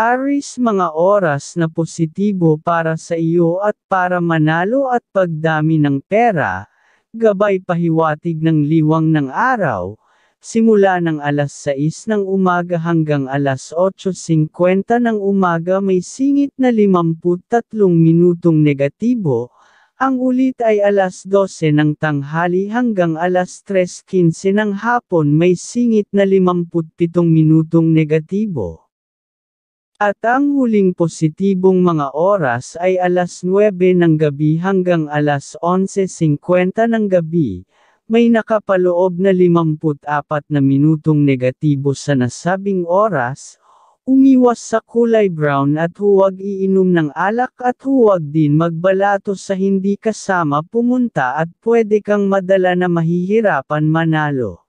Aris mga oras na positibo para sa iyo at para manalo at pagdami ng pera, gabay pahiwatig ng liwang ng araw, simula ng alas 6 ng umaga hanggang alas 8.50 ng umaga may singit na 53 minutong negatibo, ang ulit ay alas 12 ng tanghali hanggang alas 3.15 ng hapon may singit na 57 minutong negatibo. At ang huling positibong mga oras ay alas 9 ng gabi hanggang alas 11.50 ng gabi, may nakapaloob na 54 na minutong negatibo sa nasabing oras, umiwas sa kulay brown at huwag iinom ng alak at huwag din magbalato sa hindi kasama pumunta at pwede kang madala na mahihirapan manalo.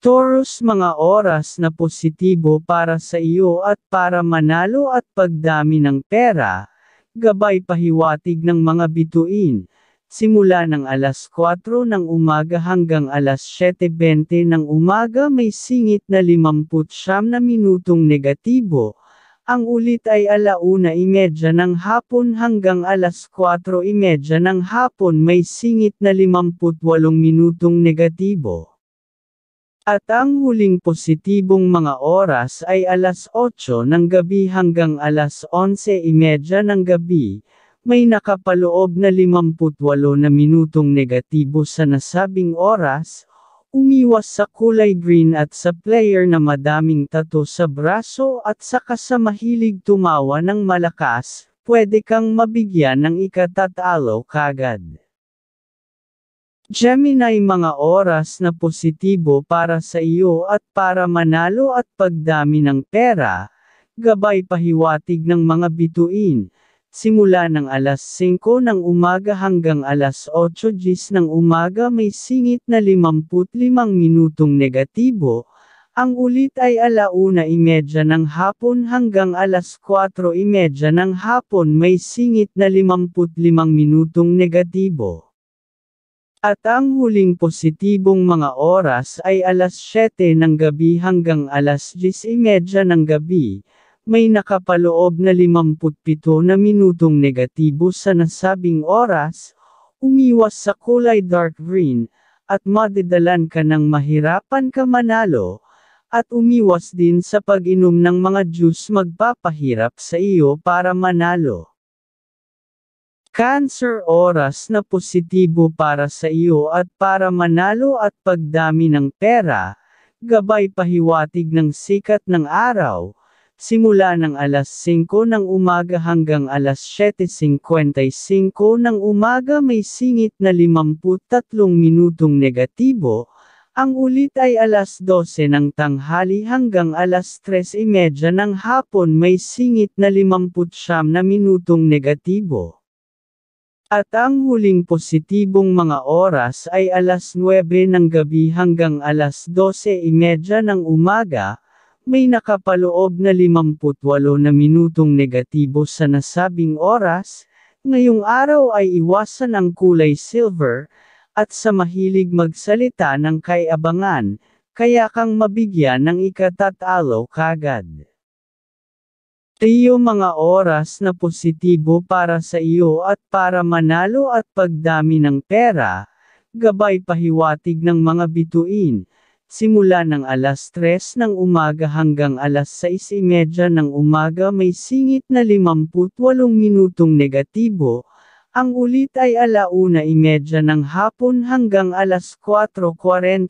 Taurus mga oras na positibo para sa iyo at para manalo at pagdami ng pera, gabay pahiwatig ng mga bituin, simula ng alas 4 ng umaga hanggang alas 7.20 ng umaga may singit na 59 na minutong negatibo, ang ulit ay alauna 1.30 ng hapon hanggang alas 4.30 ng hapon may singit na 58 minutong negatibo. At ang huling positibong mga oras ay alas 8 ng gabi hanggang alas 11.30 e ng gabi, may nakapaloob na 58 na minutong negatibo sa nasabing oras, umiwas sa kulay green at sa player na madaming tato sa braso at saka sa mahilig tumawa ng malakas, pwede kang mabigyan ng ikatatalo kagad. Gemini mga oras na positibo para sa iyo at para manalo at pagdami ng pera, gabay pahiwatig ng mga bituin, simula ng alas 5 ng umaga hanggang alas 8 ng umaga may singit na 55 minutong negatibo, ang ulit ay alauna imedya ng hapon hanggang alas 4 imedya ng hapon may singit na 55 minutong negatibo. At ang huling positibong mga oras ay alas 7 ng gabi hanggang alas 10.30 ng gabi, may nakapaloob na 57 na minutong negatibo sa nasabing oras, umiwas sa kulay dark green, at madidalan ka ng mahirapan ka manalo, at umiwas din sa pag-inom ng mga juice magpapahirap sa iyo para manalo. Cancer oras na positibo para sa iyo at para manalo at pagdami ng pera, gabay pahiwatig ng sikat ng araw, simula ng alas 5 ng umaga hanggang alas 7.55 ng umaga may singit na 53 minutong negatibo, ang ulit ay alas 12 ng tanghali hanggang alas 3.30 ng hapon may singit na 59 na minutong negatibo. At ang huling positibong mga oras ay alas 9 ng gabi hanggang alas 12.30 e ng umaga, may nakapaloob na 58 na minutong negatibo sa nasabing oras, ngayong araw ay iwasan ang kulay silver, at sa mahilig magsalita ng kayabangan, kaya kang mabigyan ng ikatatalo kagad. Iyo mga oras na positibo para sa iyo at para manalo at pagdami ng pera, gabay pahiwatig ng mga bituin, simula ng alas 3 ng umaga hanggang alas 6.30 ng umaga may singit na 58 minutong negatibo, ang ulit ay alauna imedya ng hapon hanggang alas 4.45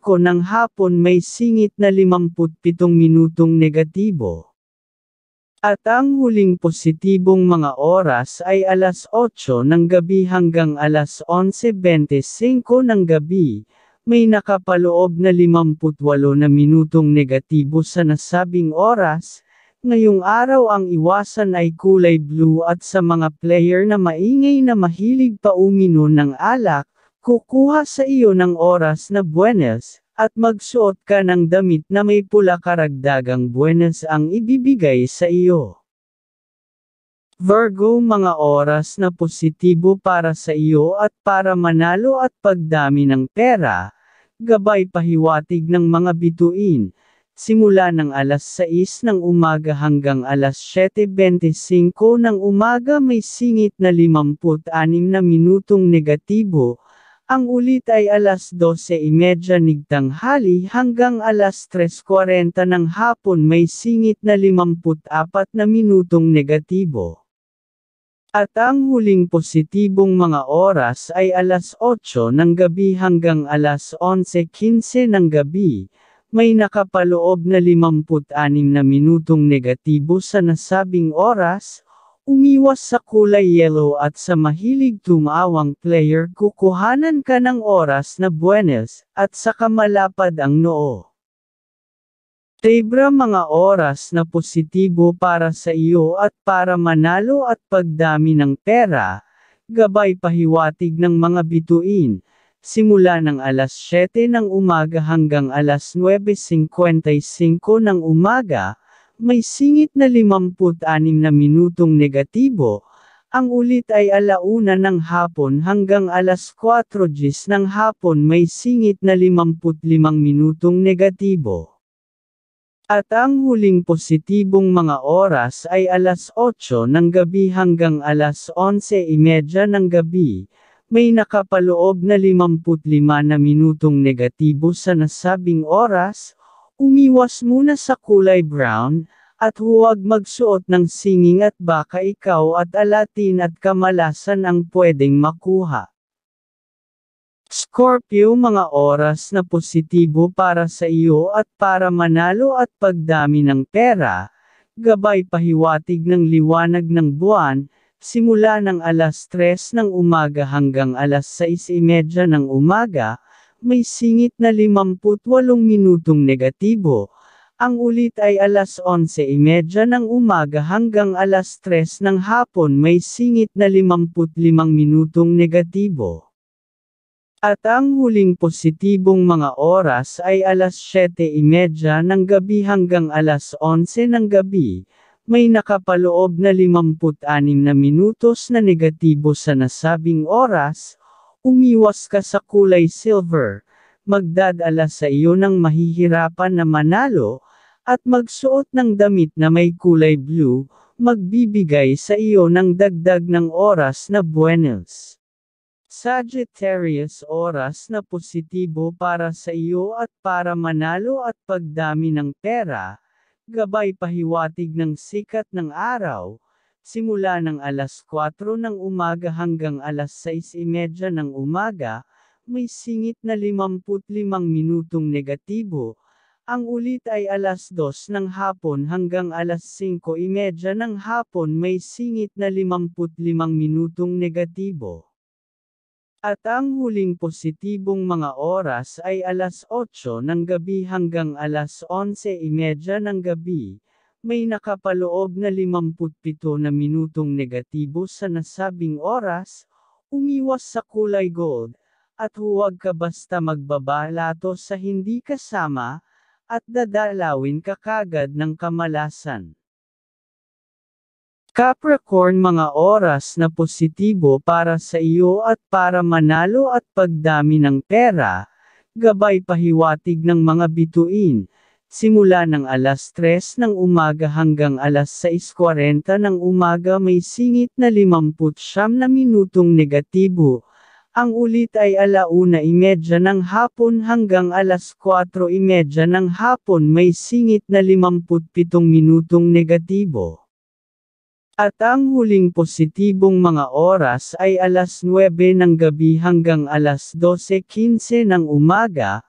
ng hapon may singit na 57 minutong negatibo. At ang huling positibong mga oras ay alas 8 ng gabi hanggang alas 11.25 ng gabi, may nakapaloob na 58 na minutong negatibo sa nasabing oras, ngayong araw ang iwasan ay kulay blue at sa mga player na maingay na mahilig pa umino ng alak, kukuha sa iyo ng oras na buenas, at magsuot ka ng damit na may pula karagdagang buwenas ang ibibigay sa iyo. Virgo mga oras na positibo para sa iyo at para manalo at pagdami ng pera, gabay pahiwatig ng mga bituin, simula ng alas 6 ng umaga hanggang alas 7.25 ng umaga may singit na 56 na minutong negatibo, ang ulit ay alas 12.30 ng tanghali hanggang alas 3.40 ng hapon may singit na 54 na minutong negatibo. At ang huling positibong mga oras ay alas 8 ng gabi hanggang alas 11.15 ng gabi, may nakapaloob na 56 na minutong negatibo sa nasabing oras, Umiwas sa kulay yellow at sa mahilig tumawang player kukuhanan ka ng oras na buenos, at saka malapad ang noo. Tebra mga oras na positibo para sa iyo at para manalo at pagdami ng pera, gabay pahiwatig ng mga bituin, simula ng alas 7 ng umaga hanggang alas 9.55 ng umaga, may singit na 56 na minutong negatibo, ang ulit ay alauna ng hapon hanggang alas 4.10 ng hapon may singit na 55 minutong negatibo. At ang huling positibong mga oras ay alas 8 ng gabi hanggang alas 11.30 e ng gabi, may nakapaloob na 55 na minutong negatibo sa nasabing oras, Umiwas muna sa kulay brown, at huwag magsuot ng singing at baka ikaw at alatin at kamalasan ang pwedeng makuha. Scorpio mga oras na positibo para sa iyo at para manalo at pagdami ng pera, gabay pahiwatig ng liwanag ng buwan, simula ng alas 3 ng umaga hanggang alas 6.30 ng umaga, may singit na 58 minutong negatibo. Ang ulit ay alas 11.30 ng umaga hanggang alas 3 ng hapon may singit na 55 minutong negatibo. At ang huling positibong mga oras ay alas 7.30 ng gabi hanggang alas 11 ng gabi, may nakapaloob na 56 na minutos na negatibo sa nasabing oras, Umiwas ka sa kulay silver, magdadala sa iyo ng mahihirapan na manalo, at magsuot ng damit na may kulay blue, magbibigay sa iyo ng dagdag ng oras na buenos. Sagittarius oras na positibo para sa iyo at para manalo at pagdami ng pera, gabay pahiwatig ng sikat ng araw, simula ng alas 4 ng umaga hanggang alas 6.30 ng umaga, may singit na 55 minutong negatibo, ang ulit ay alas 2 ng hapon hanggang alas 5.30 ng hapon may singit na 55 minutong negatibo. At ang huling positibong mga oras ay alas 8 ng gabi hanggang alas 11.30 ng gabi, may nakapaloob na 57 na minutong negatibo sa nasabing oras, umiwas sa kulay gold, at huwag ka basta magbabalato sa hindi kasama, at dadalawin ka kagad ng kamalasan. Capricorn mga oras na positibo para sa iyo at para manalo at pagdami ng pera, gabay pahiwatig ng mga bituin, Simula ng alas 3 ng umaga hanggang alas 6.40 ng umaga may singit na 59 na minutong negatibo. Ang ulit ay alauna imedya ng hapon hanggang alas 4 imedya ng hapon may singit na 57 minutong negatibo. At ang huling positibong mga oras ay alas 9 ng gabi hanggang alas 12.15 ng umaga,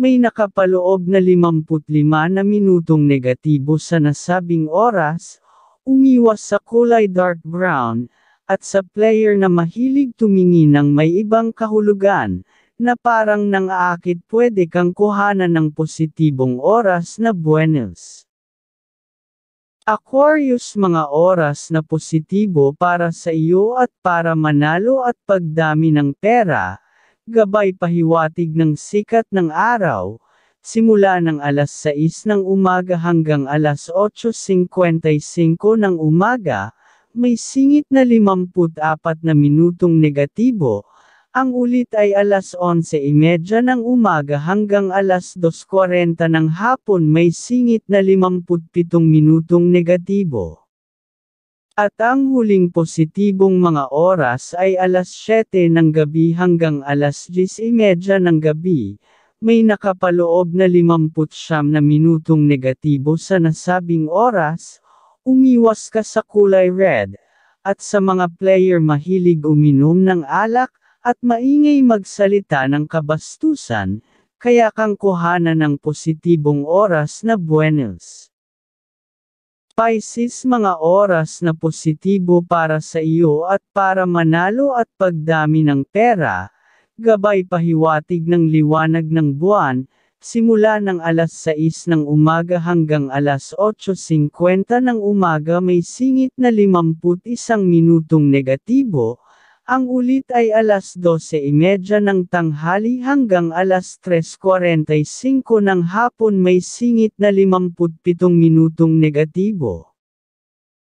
may nakapaloob na 55 na minutong negatibo sa nasabing oras, umiwas sa kulay dark brown, at sa player na mahilig tumingin ng may ibang kahulugan, na parang nang aakit pwede kang kuhanan ng positibong oras na buenos. Aquarius mga oras na positibo para sa iyo at para manalo at pagdami ng pera, gabay pahiwatig ng sikat ng araw, simula ng alas 6 ng umaga hanggang alas 8.55 ng umaga, may singit na 54 na minutong negatibo, ang ulit ay alas 11.30 ng umaga hanggang alas 2.40 ng hapon may singit na 57 minutong negatibo. At ang huling positibong mga oras ay alas 7 ng gabi hanggang alas 10.30 e ng gabi, may nakapaloob na 59 na minutong negatibo sa nasabing oras, umiwas ka sa kulay red, at sa mga player mahilig uminom ng alak, at maingay magsalita ng kabastusan, kaya kang kuhanan ng positibong oras na Buenos. Pisces mga oras na positibo para sa iyo at para manalo at pagdami ng pera, gabay pahiwatig ng liwanag ng buwan, simula ng alas 6 ng umaga hanggang alas 8.50 ng umaga may singit na 51 minutong negatibo, ang ulit ay alas 12.30 ng tanghali hanggang alas 3.45 ng hapon may singit na 57 minutong negatibo.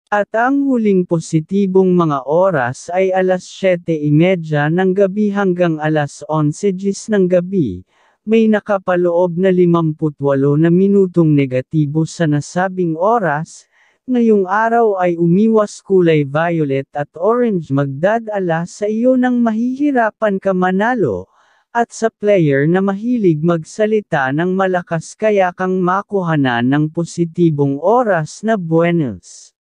At ang huling positibong mga oras ay alas 7.30 ng gabi hanggang alas 11.00 ng gabi, may nakapaloob na 58 na minutong negatibo sa nasabing oras, ngayong araw ay umiwas kulay violet at orange magdadala sa iyo ng mahihirapan ka manalo, at sa player na mahilig magsalita ng malakas kaya kang makuhanan ng positibong oras na buenos.